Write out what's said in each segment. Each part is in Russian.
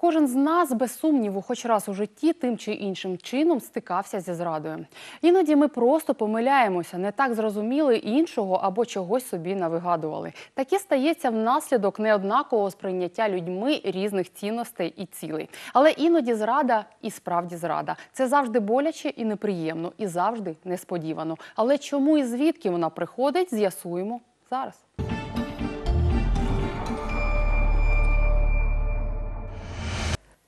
Кожен з нас без сумніву, хоч раз у житті, тим чи іншим чином стикався зі зрадою. Іноді ми просто помиляємося, не так зрозуміли іншого або чогось собі навигадували. Таке стається внаслідок неоднакового сприйняття людьми різних цінностей і цілей. Але іноді зрада і справді зрада. Це завжди боляче і неприємно, і завжди несподівано. Але чому і звідки вона приходить, з'ясуємо зараз.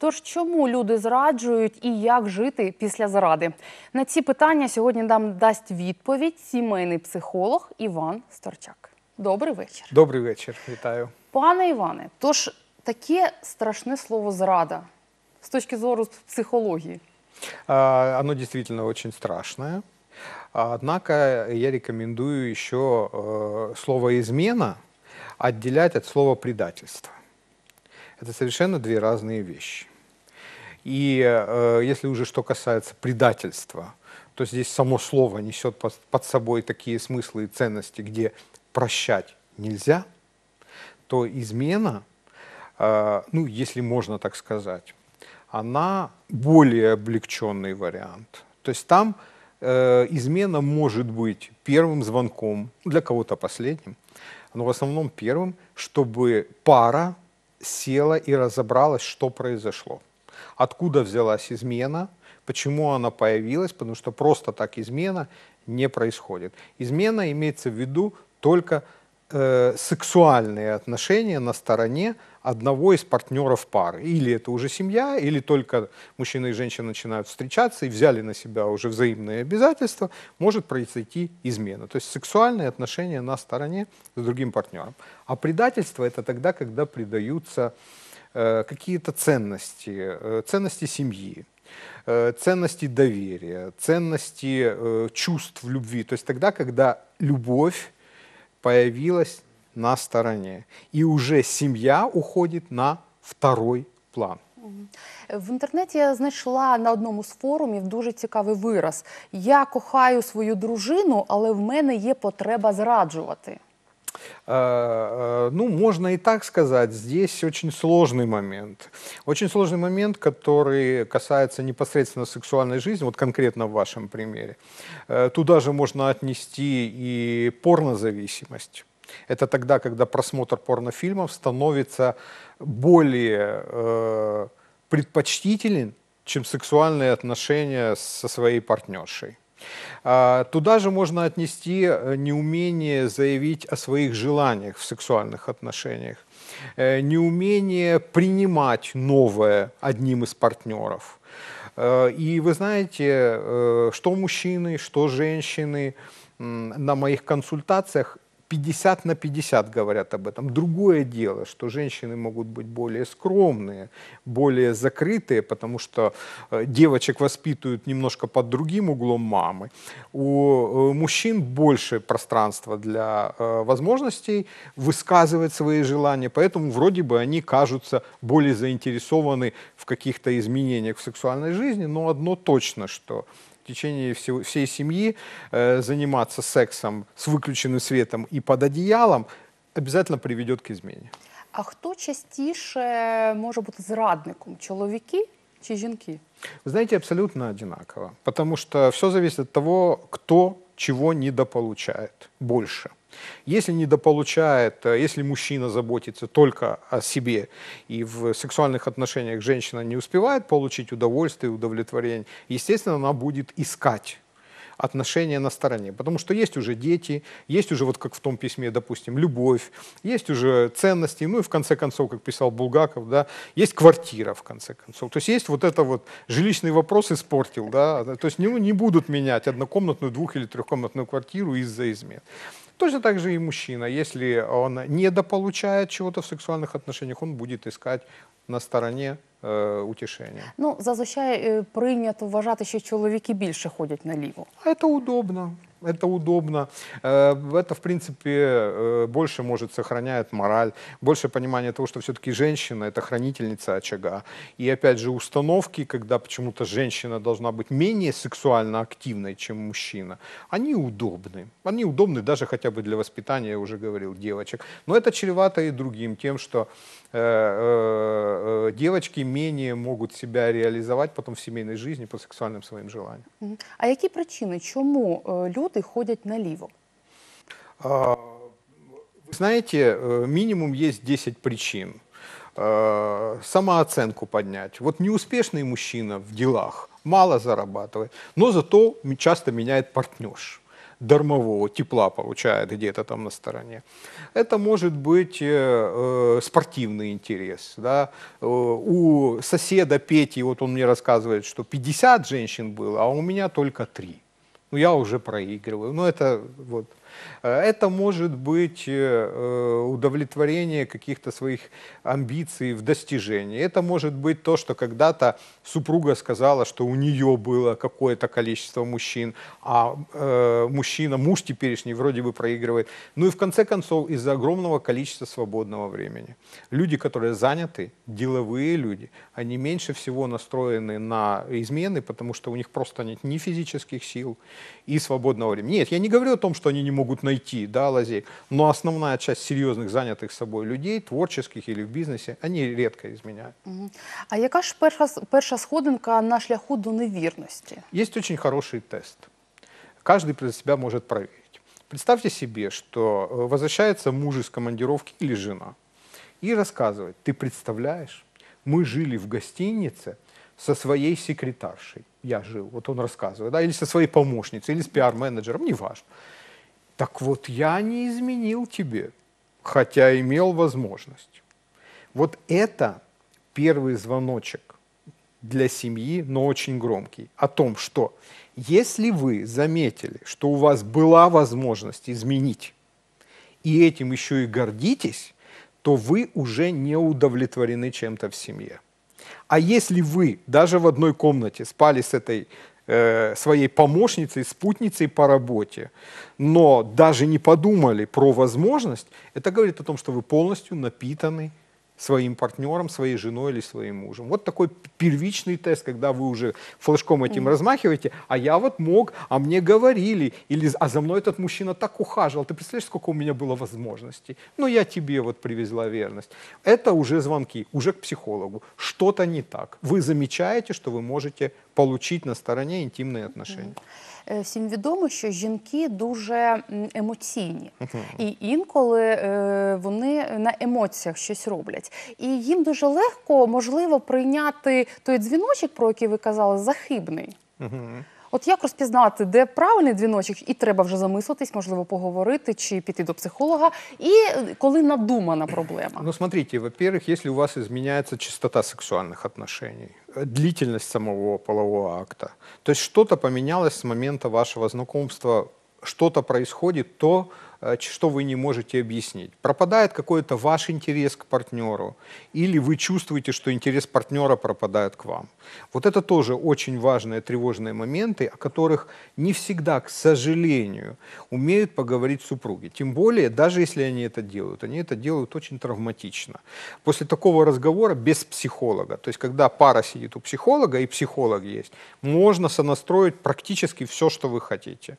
Тож, чому люди зраджують і як жити після зради? На ці питання сьогодні нам дасть відповідь сімейний психолог Іван Сторчак. Добрий вечір. Добрий вечір, вітаю, пане Іване. Тож таке страшне слово зрада з точки зору психології. А, оно действительно очень страшное. Однако я рекомендую еще э, слово измена відділяти від слова предательство. Це совершенно дві різні вещи. И э, если уже что касается предательства, то здесь само слово несет под, под собой такие смыслы и ценности, где прощать нельзя, то измена, э, ну, если можно так сказать, она более облегченный вариант. То есть там э, измена может быть первым звонком, для кого-то последним, но в основном первым, чтобы пара села и разобралась, что произошло откуда взялась измена, почему она появилась, потому что просто так измена не происходит. Измена имеется в виду только э, сексуальные отношения на стороне одного из партнеров пары. Или это уже семья, или только мужчина и женщина начинают встречаться и взяли на себя уже взаимные обязательства, может произойти измена. То есть сексуальные отношения на стороне с другим партнером. А предательство — это тогда, когда предаются Э, какие-то ценности, э, ценности семьи, э, ценности доверия, ценности чувств любви. То есть тогда, когда любовь появилась на стороне, и уже семья уходит на второй план. В інтернеті я знайшла на одному з форумів дуже цікавий вираз: я кохаю свою дружину, але в мене є потреба зраджувати. Э, э, ну, можно и так сказать. Здесь очень сложный момент. Очень сложный момент, который касается непосредственно сексуальной жизни, вот конкретно в вашем примере. Э, туда же можно отнести и порнозависимость. Это тогда, когда просмотр порнофильмов становится более э, предпочтителен, чем сексуальные отношения со своей партнершей. А, туда же можно отнести э, неумение заявить о своих желаниях в сексуальных отношениях, э, неумение принимать новое одним из партнеров. Э, и вы знаете, что мужчины, что женщины на моих консультациях 50 на 50 говорят об этом. Другое дело, что женщины могут быть более скромные, более закрытые, потому что э, девочек воспитывают немножко под другим углом мамы. У э, мужчин больше пространства для э, возможностей высказывать свои желания, поэтому вроде бы они кажутся более заинтересованы в каких-то изменениях в сексуальной жизни, но одно точно, что течение всего, всей семьи э, заниматься сексом с выключенным светом и под одеялом, обязательно приведет к измене. А хто частіше може бути зрадником? Чоловіки или женки? Вы знаете, абсолютно одинаково, потому что все зависит от того, кто чего недополучает больше. Если недополучает, э, если мужчина заботится только о себе и в сексуальных отношениях женщина не успевает получить удовольствие, удовлетворение, естественно, она будет искать отношения на стороне. Потому что есть уже дети, есть уже, вот как в том письме, допустим, любовь, есть уже ценности, ну и в конце концов, как писал Булгаков, да, есть квартира, в конце концов. То есть есть вот это вот жилищный вопрос испортил, да, то есть не, не будут менять однокомнатную, двух- или трехкомнатную квартиру из-за измен. Точно так же и мужчина. Если он недополучает чего-то в сексуальных отношениях, он будет искать на стороне е, э, утішення. Ну, зазвичай е, э, прийнято вважати, що чоловіки більше ходять наліво. А это удобно это удобно, э, это, в принципе, э, больше, может, сохраняет мораль, больше понимание того, что все-таки женщина — это хранительница очага. И, опять же, установки, когда почему-то женщина должна быть менее сексуально активной, чем мужчина, они удобны. Они удобны даже хотя бы для воспитания, я уже говорил, девочек. Но это чревато и другим тем, что Э, э, э, девочки менее могут себя реализовать потом в семейной жизни по сексуальным своим желаниям. А какие причины, чому люди ходять наліво? А, вы знаете, минимум есть 10 причин. Самооценку поднять. Вот неуспешный мужчина в делах мало зарабатывает, но зато часто меняет партнерш дармового тепла получает где-то там на стороне. Это может быть э, э спортивный интерес. Да? Э, у соседа Пети, вот он мне рассказывает, что 50 женщин было, а у меня только 3. Ну, я уже проигрываю. Но ну, это вот Э, это может быть э, э, удовлетворение каких-то своих амбиций в достижении. Это может быть то, что когда-то супруга сказала, что у нее было какое-то количество мужчин, а мужчина, муж теперешний вроде бы проигрывает. Ну и в конце концов из-за огромного количества свободного времени. Люди, которые заняты, деловые люди, они меньше всего настроены на измены, потому что у них просто нет ни физических сил, и свободного времени. Нет, я не говорю о том, что они не могут могут найти да, лазей. Но основная часть серьезных занятых собой людей, творческих или в бизнесе, они редко изменяют. А яка ж перша, перша сходинка на шляху до невірності? Є дуже хороший тест. Каждый для себя может проверить. Представьте себе, что э, возвращается муж из командировки или жена и рассказывает, ты представляешь, мы жили в гостинице со своей секретаршей, я жил, вот он рассказывает, да, или со своей помощницей, или с пиар-менеджером, неважно. Так вот, я не изменил тебе, хотя имел возможность. Вот это первый звоночек для семьи, но очень громкий, о том, что если вы заметили, что у вас была возможность изменить, и этим еще и гордитесь, то вы уже не удовлетворены чем-то в семье. А если вы даже в одной комнате спали с этой Э, своей помощницей, спутницей по работе, но даже не подумали про возможность, это говорит о том, что вы полностью напитаны своим партнером, своей женой или своим мужем. Вот такой первичный тест, когда вы уже флажком этим mm. размахиваете, а я вот мог, а мне говорили, или а за мной этот мужчина так ухаживал, ты представляешь, сколько у меня было возможностей. Ну, я тебе вот привезла верность. Это уже звонки, уже к психологу. Что-то не так. Вы замечаете, что вы можете получить на стороне интимные отношения. Э, Всім відомо, що жінки дуже емоційні, uh -huh. і інколи вони на емоціях щось роблять. відповідальність, і їм дуже легко можливо прийняти той дзвіночок, про який ви казали, захибний. От як розпізнати, де правильний дзвіночок, і треба вже замислитись, можливо, поговорити чи піти до психолога, і е, коли надумана проблема? Ну, смотрите, во-первых, якщо у вас изменяется частота сексуальних отношений, э, длительність самого полового акта, то есть что-то поменялось с момента вашего знакомства, что-то происходит, то, Э, что вы не можете объяснить. Пропадает какой-то ваш интерес к партнеру, или вы чувствуете, что интерес партнера пропадает к вам. Вот это тоже очень важные тревожные моменты, о которых не всегда, к сожалению, умеют поговорить супруги. Тем более, даже если они это делают, они это делают очень травматично. После такого разговора без психолога, то есть когда пара сидит у психолога и психолог есть, можно сонастроить практически все, что вы хотите.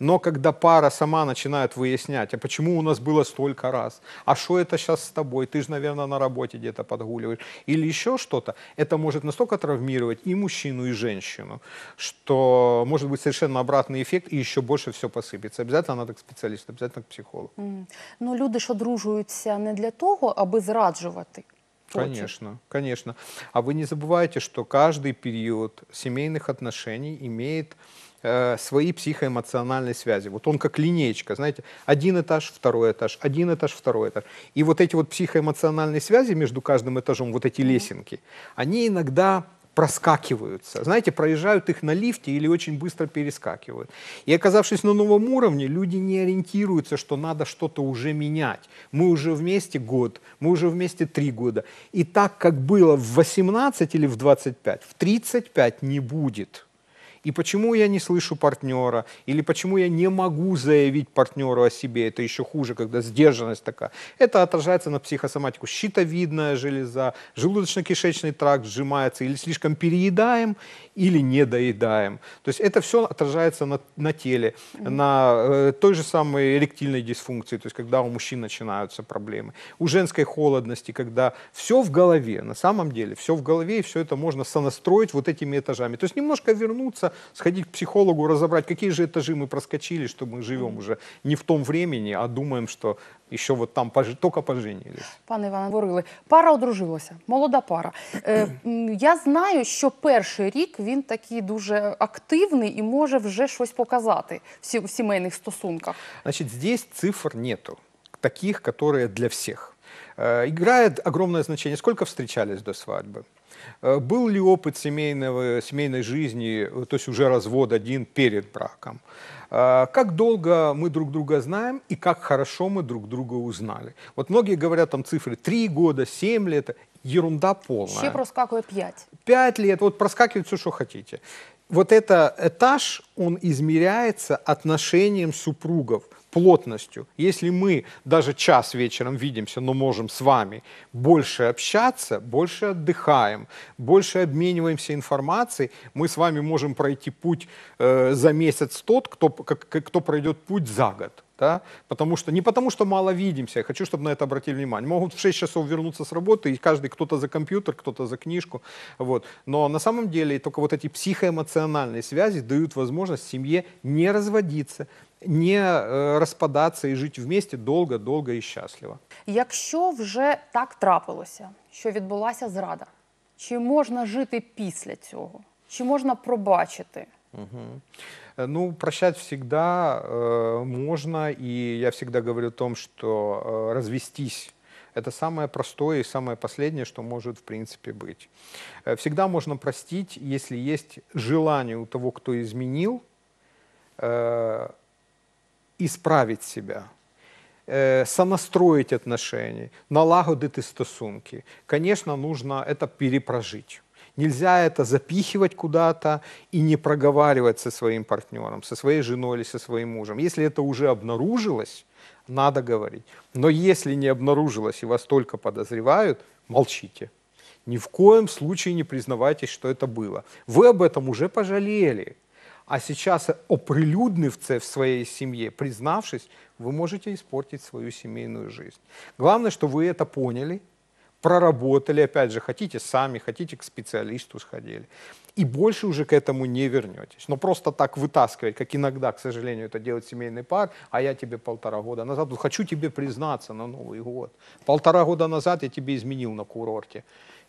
Но когда пара сама начинает выяснять, выяснять, а почему у нас было столько раз, а что это сейчас с тобой, ты же, наверное, на работе где-то подгуливаешь, или еще что-то, это может настолько травмировать и мужчину, и женщину, что может быть совершенно обратный эффект, и еще больше все посыпется. Обязательно надо к специалисту, обязательно к психологу. Mm. Ну, люди что одружуються не для того, чтобы зраджувати. Конечно, конечно. А вы не забывайте, что каждый период семейных отношений имеет Э, свои психоэмоциональные связи. Вот он как линеечка, знаете, один этаж, второй этаж, один этаж, второй этаж. И вот эти вот психоэмоциональные связи между каждым этажом, вот эти лесенки, они иногда проскакиваются. Знаете, проезжают их на лифте или очень быстро перескакивают. И оказавшись на новом уровне, люди не ориентируются, что надо что-то уже менять. Мы уже вместе год, мы уже вместе три года. И так, как было в 18 или в 25, в 35 не будет и почему я не слышу партнера, или почему я не могу заявить партнеру о себе, это еще хуже, когда сдержанность такая. Это отражается на психосоматику. Щитовидная железа, желудочно-кишечный тракт сжимается, или слишком переедаем, или не доедаем. То есть это все отражается на, на теле, mm-hmm. на э, той же самой эректильной дисфункции, то есть когда у мужчин начинаются проблемы, у женской холодности, когда все в голове, на самом деле, все в голове, и все это можно сонастроить вот этими этажами. То есть немножко вернуться сходить к психологу, разобрать, какие же этажи мы проскочили, что мы живем уже не в том времени, а думаем, что еще вот там пож... только поженились. Пане Іване, говорили, пара одружилася, молода пара. Е, я знаю, що перший рік він такий дуже активний і може вже щось показати в сімейних стосунках. Значить, здесь цифр нету, таких, которые для всех. Играет огромное значение, сколько встречались до свадьбы. Э, был ли опыт семейного, семейной жизни, э, то есть уже развод один перед браком? Э, как долго мы друг друга знаем и как хорошо мы друг друга узнали? Вот многие говорят там цифры 3 года, 7 лет ерунда полная. Ще проскакує 5. 5 лет, вот проскакивает все, что хотите вот этот этаж, он измеряется отношением супругов, плотностью. Если мы даже час вечером видимся, но можем с вами больше общаться, больше отдыхаем, больше обмениваемся информацией, мы с вами можем пройти путь э, за месяц тот, кто, как, кто пройдет путь за год. да, потому что, не потому что мало видимся, я хочу, чтобы на это обратили внимание. Могут в 6 часов вернуться с работы, и каждый кто-то за компьютер, кто-то за книжку, вот. Но на самом деле только вот эти психоэмоциональные связи дают возможность семье не разводиться, не э, розпадатися і жити вместе довго, довго і щасливо. Якщо вже так трапилося, що відбулася зрада, чи можна жити після цього, чи можна пробачити? Угу. Э, ну, прощать всегда э, можно, и я всегда говорю о том, что э, развестись это самое простое и самое последнее, что может в принципе быть. Э, всегда можно простить, если есть желание у того, кто изменил, э, исправить себя. Э, сонастроить отношения, налагодити стосунки. Конечно, нужно это перепрожить. Нельзя это запихивать куда-то и не проговаривать со своим партнером, со своей женой или со своим мужем. Если это уже обнаружилось, надо говорить. Но если не обнаружилось и вас только подозревают, молчите. Ни в коем случае не признавайтесь, что это было. Вы об этом уже пожалели. А сейчас, оприлюднив це в своей семье, признавшись, вы можете испортить свою семейную жизнь. Главное, что вы это поняли – проработали, опять же, хотите сами, хотите к специалисту сходили. И больше уже к этому не вернетесь. Но просто так вытаскивать, как иногда, к сожалению, это делает семейный пар, а я тебе полтора года назад, хочу тебе признаться на Новый год. Полтора года назад я тебе изменил на курорте.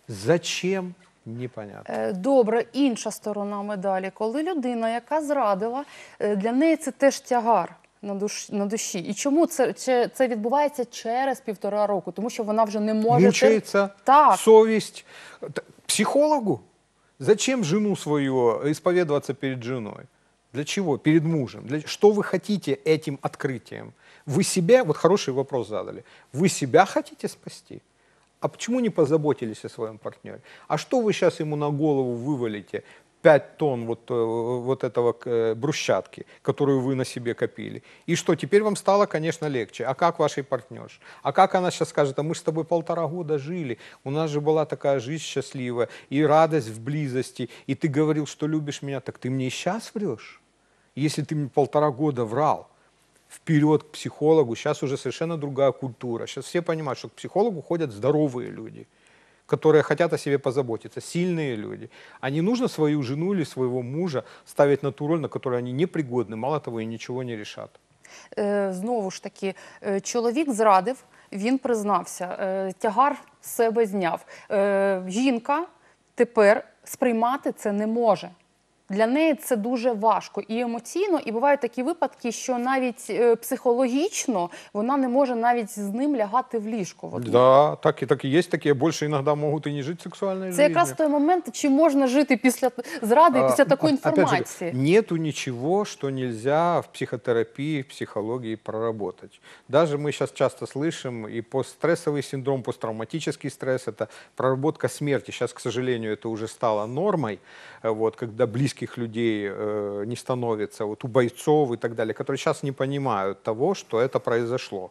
Зачем? Непонятно. Э, добре, інша сторона медалі, коли людина, яка зрадила, для неї це теж тягар на душ на душі. І чому це це, це відбувається через півтора року? Тому що вона вже не може Мучається, так. совість психологу. Зачем жену свою а, исповедоваться перед женой? Для чего? Перед мужем. Для... Что вы хотите этим открытием? Вы себя, вот хороший вопрос задали, вы себя хотите спасти? А почему не позаботились о своем партнере? А что вы сейчас ему на голову вывалите? 5 тонн вот, э, вот этого э, брусчатки, которую вы на себе копили. И что, теперь вам стало, конечно, легче. А как вашей партнерш? А как она сейчас скажет, а мы с тобой полтора года жили, у нас же была такая жизнь счастливая, и радость в близости, и ты говорил, что любишь меня, так ты мне и сейчас врешь? Если ты мне полтора года врал, вперед к психологу, сейчас уже совершенно другая культура. Сейчас все понимают, что к психологу ходят здоровые люди – которые хотят о себе позаботиться, сильные люди. А не нужно свою жену или своего мужа ставить на ту роль, на которую они непригодны, мало того, и ничего не решат. Е, знову ж таки, е, чоловік зрадив, він признався, е, тягар себе зняв. Жінка тепер сприймати це не може. Для неї це дуже важко і емоційно, і бувають такі випадки, що навіть е, психологічно вона не може навіть з ним лягати в ліжко. Так, да, так і так і є такі. Я більше іноді можуть і не жити сексуальною життя. Це якраз той момент, чи можна жити після зради, а, після такої інформації. Же, нету нічого, що нельзя в психотерапії, в психології проработати. Навіть ми зараз часто слышим і постстресовий синдром, посттравматичний стрес, це проработка смерті. Зараз, к сожалению, це вже стало нормою. Вот, когда близко близких людей э, не становится, вот у бойцов и так далее, которые сейчас не понимают того, что это произошло.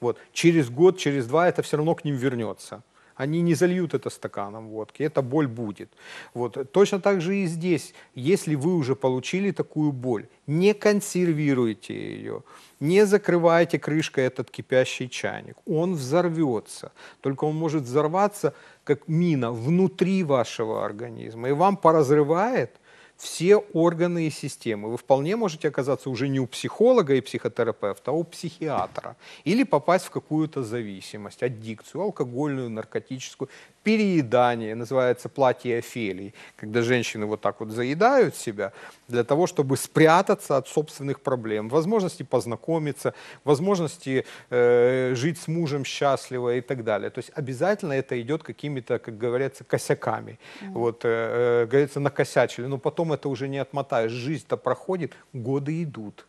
Вот. Через год, через два это все равно к ним вернется они не зальют это стаканом водки, эта боль будет. Вот. Точно так же и здесь. Если вы уже получили такую боль, не консервируйте ее, не закрывайте крышкой этот кипящий чайник. Он взорвется. Только он может взорваться, как мина, внутри вашего организма. И вам поразрывает – все органы и системы. Вы вполне можете оказаться уже не у психолога и психотерапевта, а у психиатра. Или попасть в какую-то зависимость, аддикцию, алкогольную, наркотическую переедание, называется платье Офелии, когда женщины вот так вот заедают себя для того, чтобы спрятаться от собственных проблем, возможности познакомиться, возможности э, жить с мужем счастливо и так далее. То есть обязательно это идет какими-то, как говорится, косяками. mm Вот, э, э, говорится, накосячили, но потом это уже не отмотаешь. Жизнь-то проходит, годы идут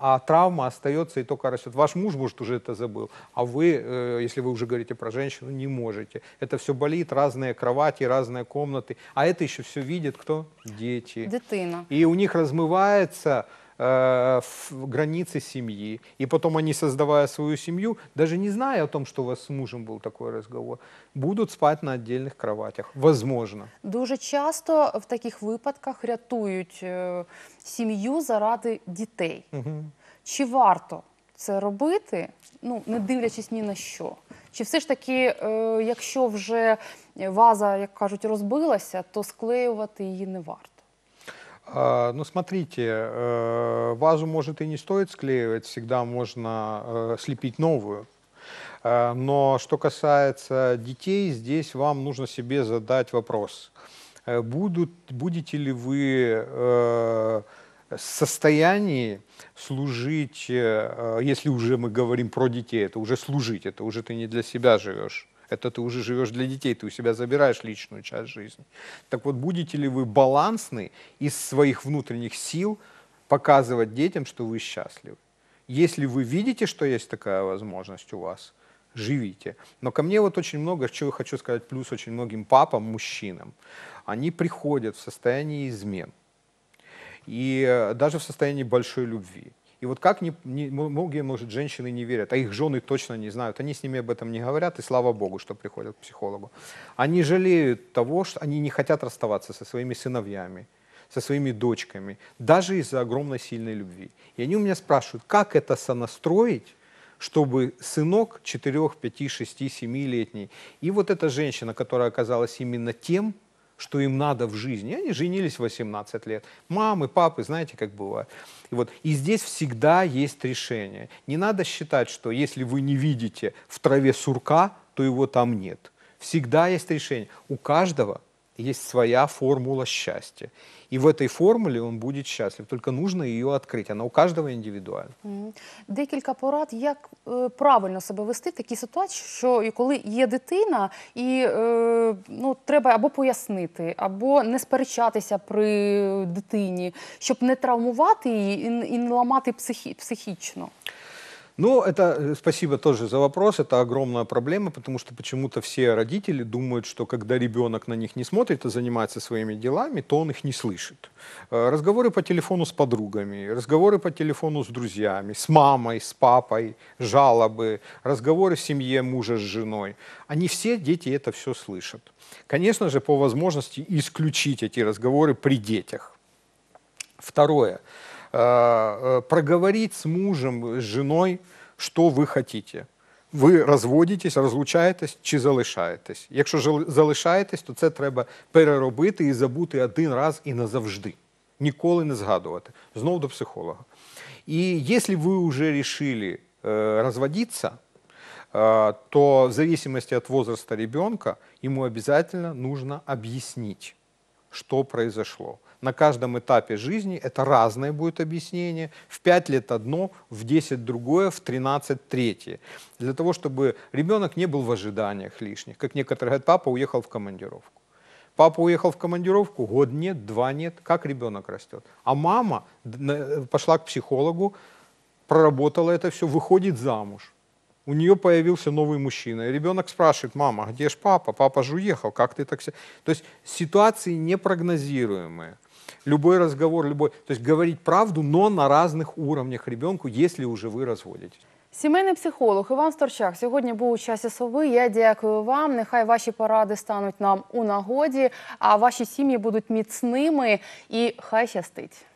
а травма остается и только растет. Ваш муж, может, уже это забыл, а вы, э, если вы уже говорите про женщину, не можете. Это все болит, разные кровати, разные комнаты. А это еще все видит кто? Дети. детина И у них размывается э, границы семьи, и потом они, создавая свою семью, даже не зная о том, что у вас с мужем был такой разговор, будуть спати на віддільних кроватях. Возможно, дуже часто в таких випадках рятують е, сім'ю заради дітей. Угу. Чи варто це робити? Ну не дивлячись ні на що. Чи все ж таки, е, якщо вже ваза, як кажуть, розбилася, то склеювати її не варто. А, ну, смотрите, э, вазу, может, и не стоит склеивать, всегда можно э, слепить новую. Э, но что касается детей, здесь вам нужно себе задать вопрос. Будут, будете ли вы в состоянии служить, если уже мы говорим про детей, это уже служить, это уже ты не для себя живешь, это ты уже живешь для детей, ты у себя забираешь личную часть жизни. Так вот, будете ли вы балансны из своих внутренних сил показывать детям, что вы счастливы? Если вы видите, что есть такая возможность у вас, живите. Но ко мне вот очень много, что я хочу сказать, плюс очень многим папам, мужчинам, они приходят в состоянии измен и э, даже в состоянии большой любви. И вот как не, не, многие, может, женщины не верят, а их жены точно не знают, они с ними об этом не говорят, и слава богу, что приходят к психологу. Они жалеют того, что они не хотят расставаться со своими сыновьями, со своими дочками, даже из-за огромной сильной любви. И они у меня спрашивают, как это сонастроить, чтобы сынок 4, 5, 6, 7 летний, и вот эта женщина, которая оказалась именно тем, что им надо в жизни. И они женились 18 лет. Мамы, папы, знаете, как бывает. И, вот, и здесь всегда есть решение. Не надо считать, что если вы не видите в траве сурка, то его там нет. Всегда есть решение. У каждого есть своя формула счастья. И в этой формулі він буде счастлив. Только нужно ее открыть. Она у кожного індивідуальна. Декілька порад, як е, правильно себе вести в такій ситуації, що коли є дитина, і е, ну, треба або пояснити, або не сперечатися при дитині, щоб не травмувати її і, не ламати психі, психічно. Ну, это э, спасибо тоже за вопрос. Это огромная проблема, потому что почему-то все родители думают, что когда ребенок на них не смотрит и а занимается своими делами, то он их не слышит. Э, разговоры по телефону с подругами, разговоры по телефону с друзьями, с мамой, с папой, жалобы, разговоры в семье мужа с женой. Они все, дети, это все слышат. Конечно же, по возможности исключить эти разговоры при детях. Второе. Э, э, проговорить с мужем, с женой, что вы хотите. Ви розводитесь, розлучаєтесь чи залишаєтесь. Якщо залишаєтесь, то це треба переробити і забути один раз і назавжди. Ніколи не згадувати. Знову до психолога. І якщо ви вже вирішили е, розводитися, е, то в зависимости від возрасту ребенка йому обязательно нужно объяснить, что произошло. на каждом этапе жизни, это разное будет объяснение, в 5 лет одно, в 10 другое, в 13 третье. Для того, чтобы ребенок не был в ожиданиях лишних. Как некоторые говорят, папа уехал в командировку. Папа уехал в командировку, год нет, два нет, как ребенок растет. А мама э, пошла к психологу, проработала это все, выходит замуж. У нее появился новый мужчина. И ребенок спрашивает, мама, а где же папа? Папа же уехал, как ты так... То есть ситуации непрогнозируемые. любой разговор, любой, то есть говорить правду, но на разных уровнях ребенку, если уже вы разводитесь. Сімейний психолог Іван Сторчак сьогодні був у часі сови. Я дякую вам. Нехай ваші поради стануть нам у нагоді, а ваші сім'ї будуть міцними і хай щастить.